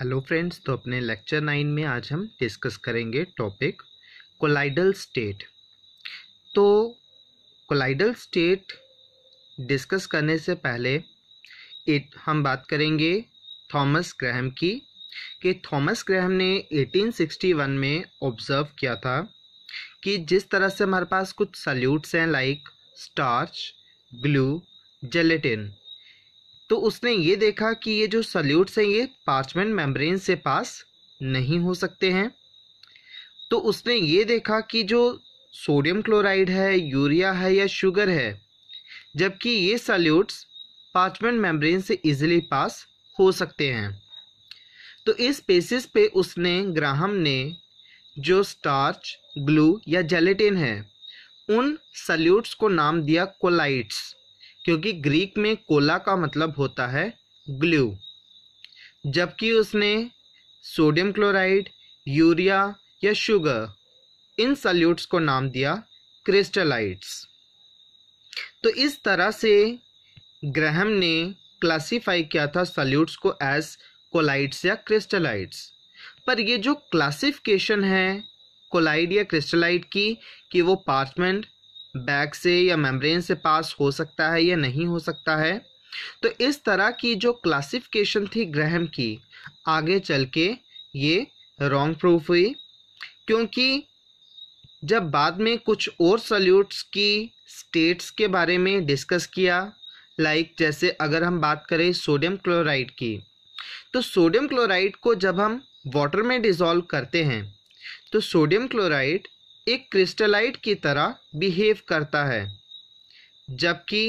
hello friends तो अपने lecture nine में आज हम डिस्कस करेंगे टॉपिक कोलाइडल स्टेट तो कोलाइडल स्टेट डिस्कस करने से पहले एट हम बात करेंगे थॉमस ग्रहम की कि थॉमस ग्रहम ने 1861 में ऑब्ज़र्व किया था कि जिस तरह से हमारे पास कुछ सल्यूट्स हैं लाइक स्टार्च ग्लू जेलेटिन तो उसने ये देखा कि ये जो सल्यूट्स हैं ये पार्चमेंट मेम्ब्रेन से पास नहीं हो सकते हैं तो उसने ये देखा कि जो सोडियम क्लोराइड है यूरिया है या शुगर है जबकि ये सल्यूट्स पार्चमेंट मेम्ब्रेन से इजीली पास हो सकते हैं तो इस बेसिस पे उसने ग्राहम ने जो स्टार्च ग्लू या जेलेटिन है उन सल्यूट्स को नाम दिया कोलाइट्स क्योंकि ग्रीक में कोला का मतलब होता है ग्लू जबकि उसने सोडियम क्लोराइड यूरिया या शुगर इन सल्यूट्स को नाम दिया क्रिस्टलाइट्स तो इस तरह से ग्रहम ने क्लासिफाई किया था सल्यूट्स को एज कोलाइट्स या क्रिस्टलाइट्स पर ये जो क्लासिफिकेशन है कोलाइड या क्रिस्टलाइट की कि वो पार्चमेंट बैग से या मेम्ब्रेन से पास हो सकता है या नहीं हो सकता है तो इस तरह की जो क्लासिफिकेशन थी ग्रहम की आगे चल के ये रॉन्ग प्रूफ हुई क्योंकि जब बाद में कुछ और सल्यूट्स की स्टेट्स के बारे में डिस्कस किया लाइक जैसे अगर हम बात करें सोडियम क्लोराइड की तो सोडियम क्लोराइड को जब हम वाटर में डिज़ोल्व करते हैं तो सोडियम क्लोराइड एक क्रिस्टलाइट की तरह बिहेव करता है जबकि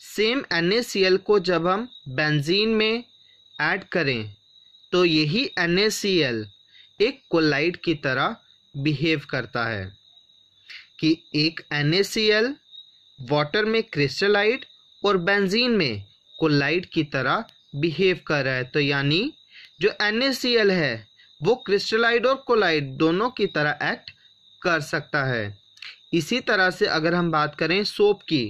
सेम एन को जब हम बेंजीन में ऐड करें तो यही एन एक कोलाइट की तरह बिहेव करता है कि एक एन वाटर में क्रिस्टलाइट और बेंजीन में कोलाइट की तरह बिहेव कर रहा है तो यानी जो एन है वो क्रिस्टलाइट और कोलाइट दोनों की तरह एक्ट कर सकता है इसी तरह से अगर हम बात करें सोप की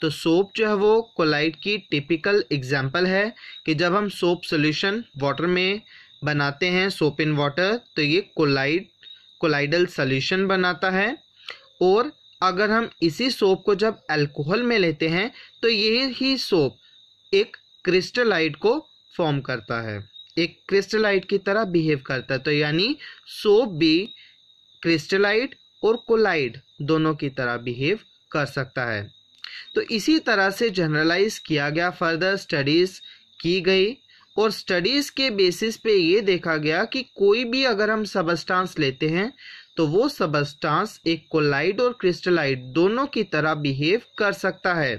तो सोप जो है वो कोलाइट की टिपिकल एग्जाम्पल है कि जब हम सोप सोल्यूशन वाटर में बनाते हैं सोप इन वाटर तो ये कोलाइड कोलाइडल सोल्यूशन बनाता है और अगर हम इसी सोप को जब अल्कोहल में लेते हैं तो ये ही सोप एक क्रिस्टलाइट को फॉर्म करता है एक क्रिस्टलाइट की तरह बिहेव करता है तो यानी सोप भी क्रिस्टलाइड और कोलाइड दोनों की तरह बिहेव कर सकता है तो इसी तरह से जनरलाइज किया गया फर्दर स्टडीज की गई और स्टडीज के बेसिस पे ये देखा गया कि कोई भी अगर हम सबस्टांस लेते हैं तो वो सबस्टांस एक कोलाइड और क्रिस्टलाइड दोनों की तरह बिहेव कर सकता है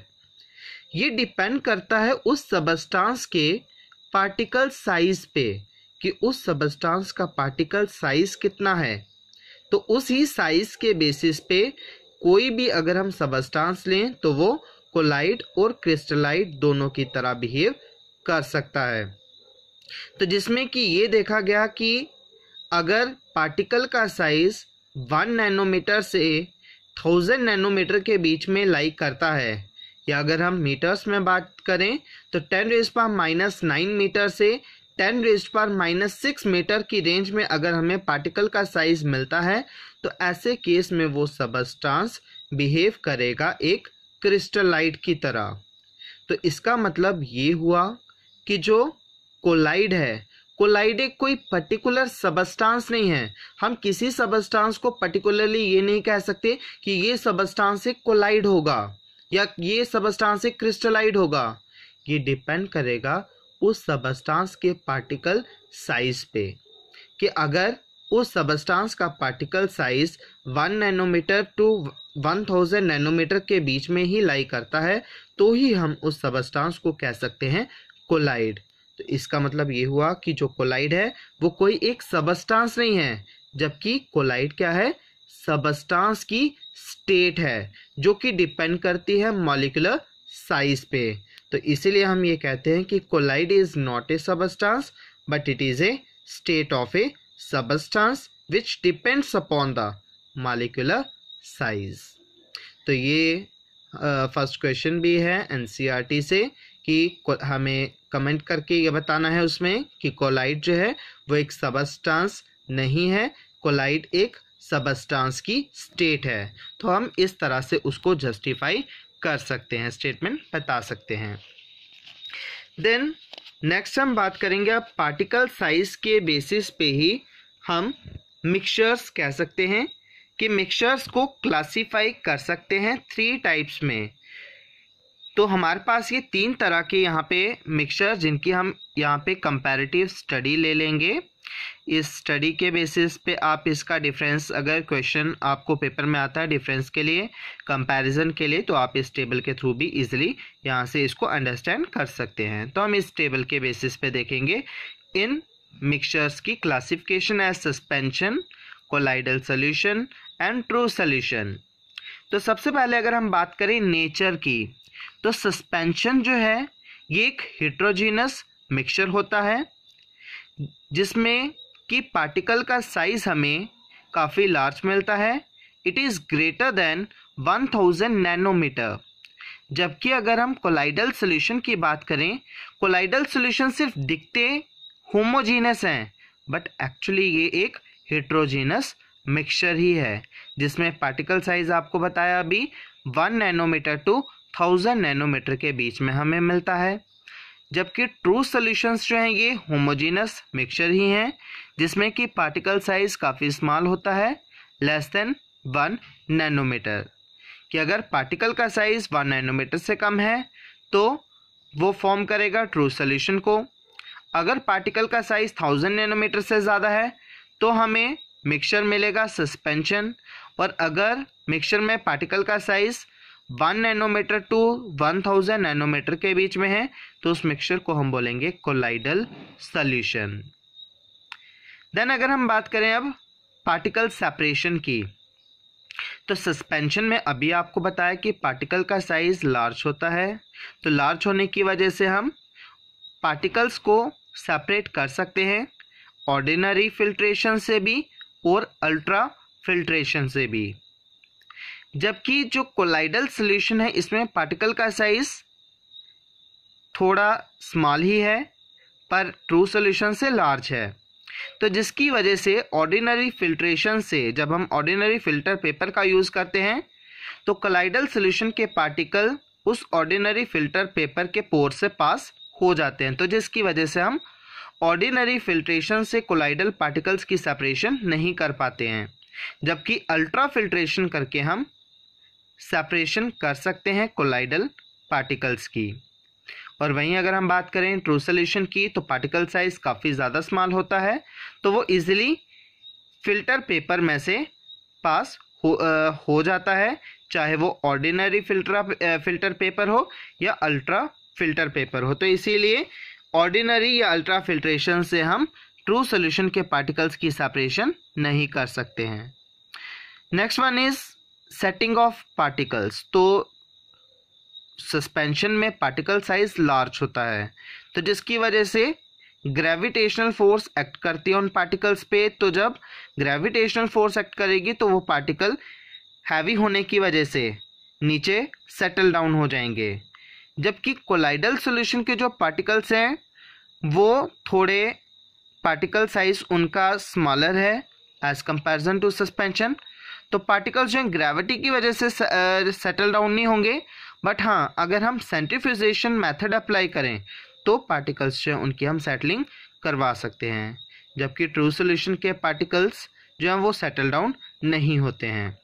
ये डिपेंड करता है उस सबस्टांस के पार्टिकल साइज पे कि उस सबस्टांस का पार्टिकल साइज कितना है तो उसी साइज के बेसिस पे कोई भी अगर हम सबस्टांस लें तो वो कोलाइट और क्रिस्टलाइट दोनों की तरह बिहेव कर सकता है तो जिसमें कि ये देखा गया कि अगर पार्टिकल का साइज वन नैनोमीटर से थाउजेंड नैनोमीटर के बीच में लाइक करता है या अगर हम मीटर्स में बात करें तो ten raised power minus nine metre से ten raised power minus six metre की रेंज में अगर हमें पार्टिकल का साइज मिलता है तो ऐसे केस में वो सबस्टांस बिहेव करेगा एक क्रिस्टलाइट की तरह तो इसका मतलब ये हुआ कि जो कोलाइड है कोलाइड एक कोई पर्टिकुलर सबस्टांस नहीं है हम किसी सबस्टांस को पर्टिकुलरली ये नहीं कह सकते कि ये सबस्टांस एक कोलाइड होगा या ये सबस्टांस एक क्रिस्टलाइड होगा ये डिपेंड करेगा उस सबस्टांस के पार्टिकल साइज पे कि अगर उस सबस्टांस का particle size one nanometre to one thousand nanometre के बीच में ही लाई करता है तो ही हम उस सबस्टांस को कह सकते हैं कोलाइड तो इसका मतलब ये हुआ कि जो कोलाइड है वो कोई एक सबस्टांस नहीं है जबकि कोलाइड क्या है सबस्टांस की स्टेट है जो कि डिपेंड करती है मॉलिकुलर साइज पे तो इसीलिए हम ये कहते हैं कि colloid is not a substance but it is a state of a substance which depends upon the molecular size तो ये फर्स्ट uh, क्वेश्चन भी है एनसीईआरटी e से कि हमें कमेंट करके ये बताना है उसमें कि कोलाइड जो है वो एक सबस्टांस नहीं है कोलाइड एक सबस्टांस की स्टेट है तो हम इस तरह से उसको जस्टिफाई कर सकते हैं स्टेटमेंट बता सकते हैं देन नेक्स्ट हम बात करेंगे अब पार्टिकल साइज के बेसिस पे ही हम मिक्सचर्स कह सकते हैं कि मिक्सचर्स को क्लासिफाई कर सकते हैं थ्री टाइप्स में तो हमारे पास ये तीन तरह के यहाँ पे मिक्सचर जिनकी हम यहाँ पे कंपैरेटिव स्टडी ले लेंगे इस स्टडी के बेसिस पे आप इसका डिफरेंस अगर क्वेश्चन आपको पेपर में आता है डिफरेंस के लिए कंपैरिजन के लिए तो आप इस टेबल के थ्रू भी इजीली यहाँ से इसको अंडरस्टैंड कर सकते हैं तो हम इस टेबल के बेसिस पे देखेंगे इन मिक्सचर्स की classification as suspension colloidal solution and true solution तो सबसे पहले अगर हम बात करें नेचर की तो सस्पेंशन जो है ये एक हिट्रोजीनस मिक्सचर होता है जिसमें कि पार्टिकल का साइज़ हमें काफ़ी लार्ज मिलता है it is greater than 1000 nanometre जबकि अगर हम कोलाइडल सोल्यूशन की बात करें कोलाइडल सोल्यूशन सिर्फ दिखते होमोजीनस हैं बट एक्चुअली ये एक हेट्रोजीनस मिक्सचर ही है जिसमें पार्टिकल साइज आपको बताया अभी one nanometre to thousand nanometre के बीच में हमें मिलता है जबकि ट्रू सॉल्यूशंस जो हैं ये होमोजेनस मिक्सचर ही हैं जिसमें कि पार्टिकल साइज काफ़ी स्मॉल होता है लेस देन वन नैनोमीटर कि अगर पार्टिकल का साइज वन नैनोमीटर से कम है तो वो फॉर्म करेगा ट्रू सॉल्यूशन को अगर पार्टिकल का साइज थाउजेंड नैनोमीटर से ज़्यादा है तो हमें मिक्सचर मिलेगा सस्पेंशन और अगर मिक्सचर में पार्टिकल का size one nanometre to one thousand nanometre के बीच में है तो उस मिक्सचर को हम बोलेंगे कोलाइडल सॉल्यूशन देन अगर हम बात करें अब पार्टिकल सेपरेशन की तो सस्पेंशन में अभी आपको बताया कि पार्टिकल का साइज लार्ज होता है तो लार्ज होने की वजह से हम पार्टिकल्स को सेपरेट कर सकते हैं ऑर्डिनरी फिल्ट्रेशन से भी और अल्ट्रा फिल्ट्रेशन से भी जबकि जो कोलाइडल सोल्यूशन है इसमें पार्टिकल का साइज थोड़ा स्मॉल ही है पर ट्रू सोल्यूशन से लार्ज है तो जिसकी वजह से ऑर्डिनरी फिल्ट्रेशन से जब हम ऑर्डिनरी फिल्टर पेपर का यूज़ करते हैं तो कलाइडल सोल्यूशन के पार्टिकल उस ऑर्डिनरी फिल्टर पेपर के पोर से पास हो जाते हैं तो जिसकी वजह से हम ऑर्डिनरी फिल्ट्रेशन से कोलाइडल पार्टिकल्स की सेपरेशन नहीं कर पाते हैं जबकि अल्ट्रा फिल्ट्रेशन करके हम सेपरेशन कर सकते हैं कोलाइडल पार्टिकल्स की और वहीं अगर हम बात करें ट्रू सोल्यूशन की तो पार्टिकल साइज काफ़ी ज़्यादा स्मॉल होता है तो वो इजिली फिल्टर पेपर में से पास हो, आ, हो जाता है चाहे वो ऑर्डिनरी फिल्टर फिल्टर पेपर हो या अल्ट्रा फिल्टर पेपर हो तो इसीलिए ऑर्डिनरी या अल्ट्रा फिल्ट्रेशन से हम ट्रू सोल्यूशन के पार्टिकल्स की सेपरेशन नहीं कर सकते हैं next one is settling of particles तो सस्पेंशन में पार्टिकल साइज लार्ज होता है तो जिसकी वजह से ग्रेविटेशनल फोर्स एक्ट करती है उन पार्टिकल्स पे तो जब ग्रेविटेशनल फोर्स एक्ट करेगी तो वो पार्टिकल हैवी होने की वजह से नीचे सेटल डाउन हो जाएंगे जबकि कोलाइडल सॉल्यूशन के जो पार्टिकल्स हैं वो थोड़े पार्टिकल साइज उनका स्मॉलर है एज कंपैरिजन टू सस्पेंशन तो पार्टिकल्स जो हैं ग्रेविटी की वजह से सेटल डाउन नहीं होंगे बट हाँ अगर हम सेंट्रीफ्यूजेशन मेथड अप्लाई करें तो पार्टिकल्स जो हैं उनकी हम सेटलिंग करवा सकते हैं जबकि ट्रू सोल्यूशन के पार्टिकल्स जो हैं वो सेटल डाउन नहीं होते हैं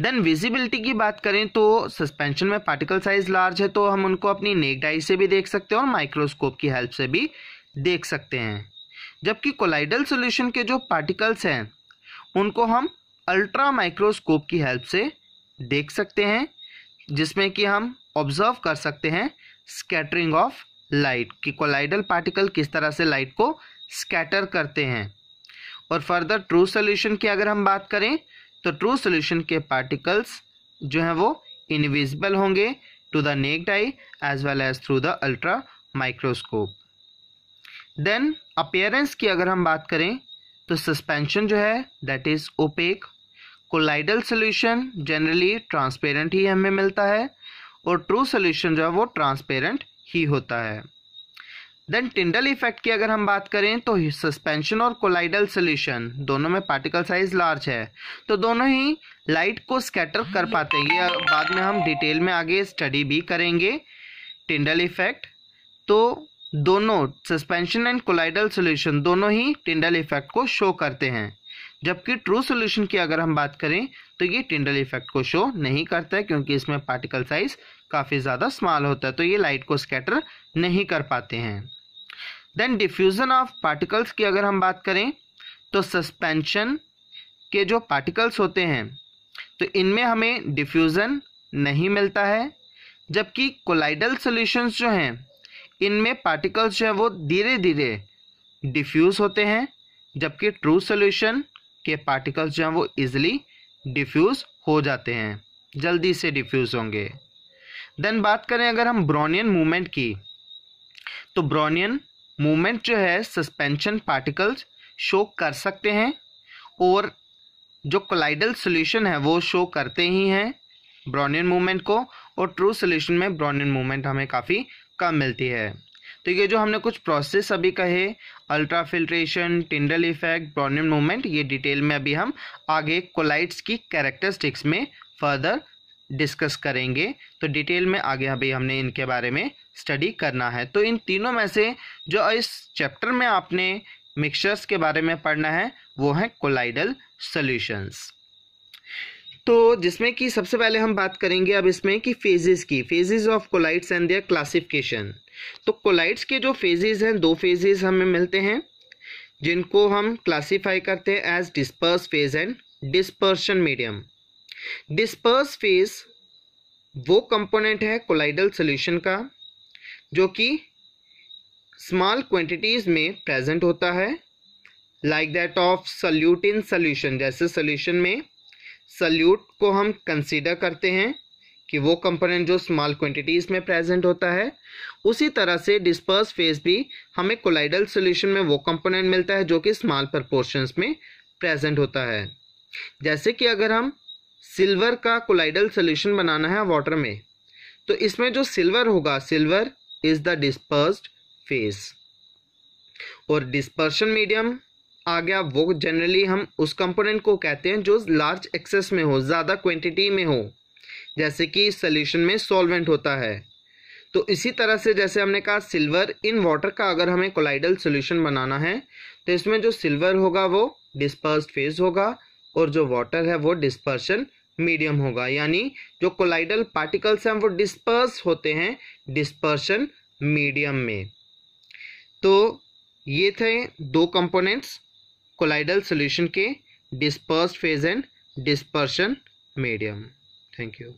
देन विजिबिलिटी की बात करें तो सस्पेंशन में पार्टिकल साइज लार्ज है तो हम उनको अपनी नेक डाई से भी देख सकते हैं और माइक्रोस्कोप की हेल्प से भी देख सकते हैं जबकि कोलाइडल सोल्यूशन के जो पार्टिकल्स हैं उनको हम अल्ट्रा माइक्रोस्कोप की हेल्प से देख सकते हैं जिसमें कि हम ऑब्जर्व कर सकते हैं स्कैटरिंग ऑफ लाइट कि कोलाइडल पार्टिकल किस तरह से लाइट को स्कैटर करते हैं और फर्दर ट्रू सोल्यूशन की अगर हम बात करें तो ट्रू सोल्यूशन के पार्टिकल्स जो हैं वो इनविजिबल होंगे to the naked eye as well as through the ultra microscope then appearance की अगर हम बात करें तो सस्पेंशन जो है that is opaque colloidal solution generally transparent ही हमें मिलता है और ट्रू सोल्यूशन जो है वो ट्रांसपेरेंट ही होता है देन टिंडल इफेक्ट की अगर हम बात करें तो सस्पेंशन और कोलाइडल सोल्यूशन दोनों में पार्टिकल साइज लार्ज है तो दोनों ही लाइट को स्कैटर कर पाते हैं ये बाद में हम डिटेल में आगे स्टडी भी करेंगे टिंडल इफेक्ट तो दोनों सस्पेंशन एंड कोलाइडल सोल्यूशन दोनों ही टिंडल इफेक्ट को शो करते हैं जबकि ट्रू सोल्यूशन की अगर हम बात करें तो ये टिंडल इफेक्ट को शो नहीं करता है क्योंकि इसमें पार्टिकल साइज काफ़ी ज़्यादा स्मॉल होता है तो ये लाइट को स्कैटर नहीं कर पाते हैं देन डिफ्यूज़न ऑफ पार्टिकल्स की अगर हम बात करें तो सस्पेंशन के जो पार्टिकल्स होते हैं तो इनमें हमें डिफ्यूज़न नहीं मिलता है जबकि कोलाइडल सोल्यूशंस जो हैं इनमें पार्टिकल्स जो हैं वो धीरे धीरे डिफ्यूज़ होते हैं जबकि ट्रू सोल्यूशन के पार्टिकल्स जो हैं वो इजिली डिफ्यूज़ हो जाते हैं जल्दी से डिफ्यूज़ होंगे देन बात करें अगर हम ब्रॉनियन मूवमेंट की तो ब्रॉनियन मूवमेंट जो है सस्पेंशन पार्टिकल्स शो कर सकते हैं और जो कोलाइडल सोल्यूशन है वो शो करते ही हैं ब्रॉनियन मूवमेंट को और ट्रू सोल्यूशन में ब्रॉनियन मूवमेंट हमें काफ़ी कम मिलती है तो ये जो हमने कुछ प्रोसेस अभी कहे ultra filtration Tyndall effect Brownian movement ये डिटेल में अभी हम आगे कोलाइट्स की कैरेक्टरिस्टिक्स में फर्दर डिस्कस करेंगे तो डिटेल में आगे अभी हमने इनके बारे में स्टडी करना है तो इन तीनों में से जो इस चैप्टर में आपने मिक्सचर्स के बारे में पढ़ना है वो है कोलाइडल सॉल्यूशंस तो जिसमें कि सबसे पहले हम बात करेंगे अब इसमें कि फेजेस की phases of colloids and their classification तो कोलाइट्स के जो फेजेस हैं दो फेजेस हमें मिलते हैं जिनको हम क्लासिफाई करते हैं as disperse phase and dispersion medium disperse phase वो कंपोनेंट है कोलाइडल सोल्यूशन का जो कि स्मॉल क्वांटिटीज में प्रेजेंट होता है like that of solute in solution जैसे सोल्यूशन में सल्यूट को हम कंसीडर करते हैं कि वो कंपोनेंट जो स्मॉल क्वांटिटीज में प्रेजेंट होता है उसी तरह से डिस्पर्स फेज भी हमें कोलाइडल सॉल्यूशन में वो कंपोनेंट मिलता है जो कि स्मॉल प्रपोर्शंस में प्रेजेंट होता है जैसे कि अगर हम सिल्वर का कोलाइडल सॉल्यूशन बनाना है वाटर में तो इसमें जो सिल्वर होगा silver is the disperse phase और डिस्पर्शन मीडियम आ गया वो जनरली हम उस कंपोनेंट को कहते हैं जो लार्ज एक्सेस में हो ज़्यादा क्वांटिटी में हो जैसे कि सोल्यूशन में सॉल्वेंट होता है तो इसी तरह से जैसे हमने कहा सिल्वर इन वाटर का अगर हमें कोलाइडल सोल्यूशन बनाना है तो इसमें जो सिल्वर होगा वो डिस्पर्स फेज होगा और जो वाटर है वो डिस्पर्शन मीडियम होगा यानी जो कोलाइडल पार्टिकल्स हैं वो डिस्पर्स होते हैं डिस्पर्शन मीडियम में तो ये थे दो कंपोनेंट्स कोलाइडल सोल्यूशन के disperse phase and dispersion medium thank you